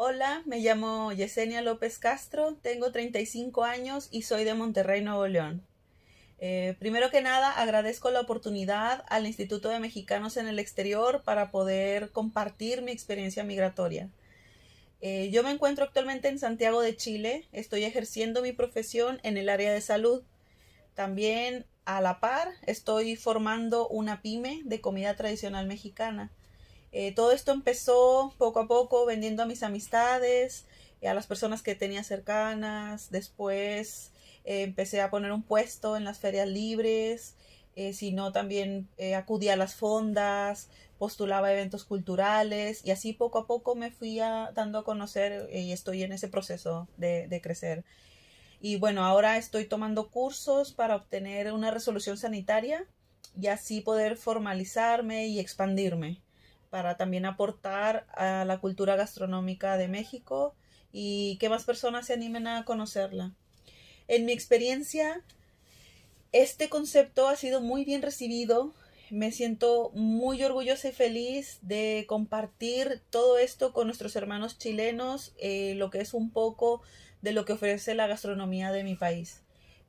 Hola, me llamo Yesenia López Castro, tengo 35 años y soy de Monterrey, Nuevo León. Eh, primero que nada, agradezco la oportunidad al Instituto de Mexicanos en el Exterior para poder compartir mi experiencia migratoria. Eh, yo me encuentro actualmente en Santiago de Chile, estoy ejerciendo mi profesión en el área de salud. También a la par estoy formando una pyme de comida tradicional mexicana. Eh, todo esto empezó poco a poco vendiendo a mis amistades, eh, a las personas que tenía cercanas. Después eh, empecé a poner un puesto en las ferias libres, eh, sino también eh, acudía a las fondas, postulaba eventos culturales y así poco a poco me fui dando a conocer y estoy en ese proceso de crecer. Y bueno, ahora estoy tomando cursos para obtener una resolución sanitaria y así poder formalizarme y expandirme para también aportar a la cultura gastronómica de México y que más personas se animen a conocerla. En mi experiencia, este concepto ha sido muy bien recibido. Me siento muy orgullosa y feliz de compartir todo esto con nuestros hermanos chilenos, eh, lo que es un poco de lo que ofrece la gastronomía de mi país.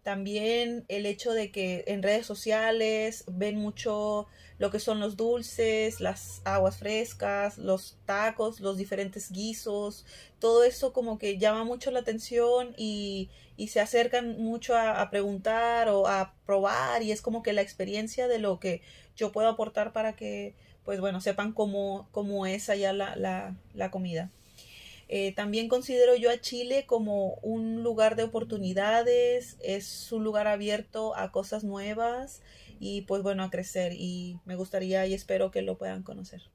También el hecho de que en redes sociales ven mucho lo que son los dulces, las aguas frescas, los tacos, los diferentes guisos, todo eso como que llama mucho la atención y, y se acercan mucho a, preguntar o a probar y es como que la experiencia de lo que yo puedo aportar para que pues bueno sepan cómo, es allá la, la, la comida. Eh, también considero yo a Chile como un lugar de oportunidades, es un lugar abierto a cosas nuevas y pues bueno, a crecer y me gustaría y espero que lo puedan conocer.